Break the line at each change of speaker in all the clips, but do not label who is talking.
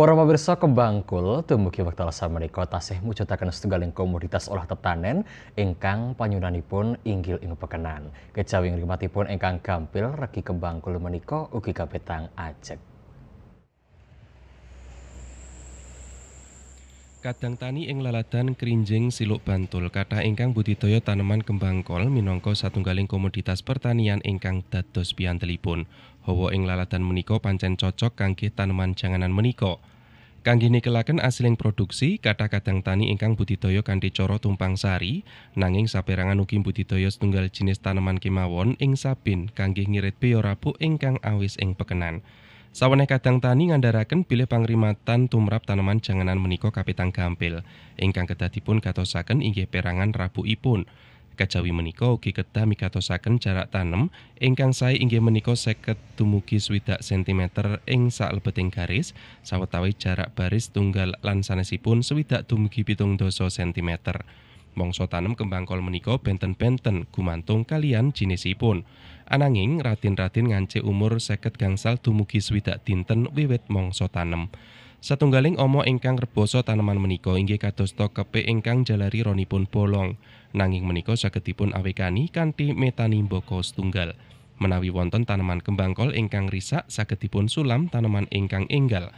Para pemirsa kebangkul, dumugi wekdal mereka tasih mujudaken setunggaling komoditas olah tetanen ingkang panyunanipun inggil ing pekenan. rimati pun ingkang gampil regi kebangkul menika ugi kapetang ajeg.
Kadang tani ing laladan kerinjing siluk bantul kata ingkang budidaya tanaman kembang kol minangka satunggaling komoditas pertanian ingkang dados piantelipun. Hawa ing laladan menika pancen cocok kangge tanaman janganan menika. Kangge nikelaken asiling produksi, kata kadang tani ingkang budidaya kanthi cara tumpang sari, nanging saperangan ugi budidaya setunggal jenis tanaman kemawon ing sabin kangge ngirit beya rabuk ingkang awis ing pekenan. Sawane kadang tani ngandaraken bilih pangrimatan tumrap tanaman janganan menika kapitang gampil ingkang kedah dipun gatosaken inggih perangan rabukipun. Kejawi menika ugi kedah migatosaken jarak tanem ingkang sae inggih menika seket dumugi swidak cm ing salebeting garis sawetawis jarak baris tunggal lan sanesipun swidak dumugi pitung doso cm. Mongso tanem kembang kol menika benten-benten gumantung kalian jinisipun. Ananging Ratin-ratin ngance umur seket gangsal dumugi swidak dinten wiwit mangsa tanem. Satunggaling ama ingkang reboso tanaman menika inggih kadosta kepe ingkang jalari ronipun bolong. Nanging menika saged awekani awekani kanthi metanimbaka setunggal. Menawi wonten tanaman kembang kol ingkang risak saged sulam tanaman ingkang enggal.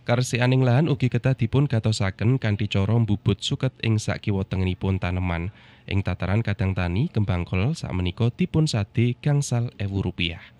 Karsianing lahan ugi pun dipun gatosaken kanthi cara mbubut suket ing sakiwa tengenipun taneman. Ing tataran kadang tani kembang kol sakmenika dipun sade gangsal ewu rupiah.